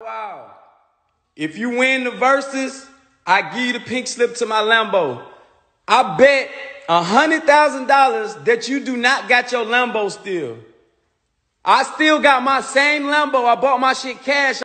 Wow. If you win the verses, I give you the pink slip to my Lambo. I bet $100,000 that you do not got your Lambo still. I still got my same Lambo. I bought my shit cash.